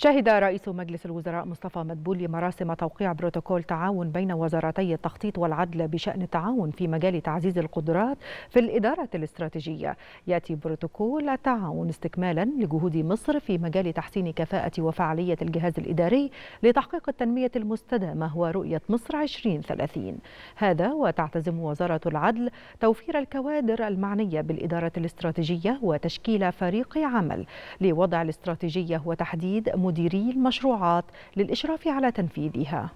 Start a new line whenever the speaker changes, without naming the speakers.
شهد رئيس مجلس الوزراء مصطفى مدبولي مراسم توقيع بروتوكول تعاون بين وزارتي التخطيط والعدل بشأن التعاون في مجال تعزيز القدرات في الإدارة الاستراتيجية يأتي بروتوكول التعاون استكمالا لجهود مصر في مجال تحسين كفاءة وفعالية الجهاز الإداري لتحقيق التنمية المستدامة ورؤية مصر 2030 هذا وتعتزم وزارة العدل توفير الكوادر المعنية بالإدارة الاستراتيجية وتشكيل فريق عمل لوضع الاستراتيجية وتحديد مديري المشروعات للإشراف على تنفيذها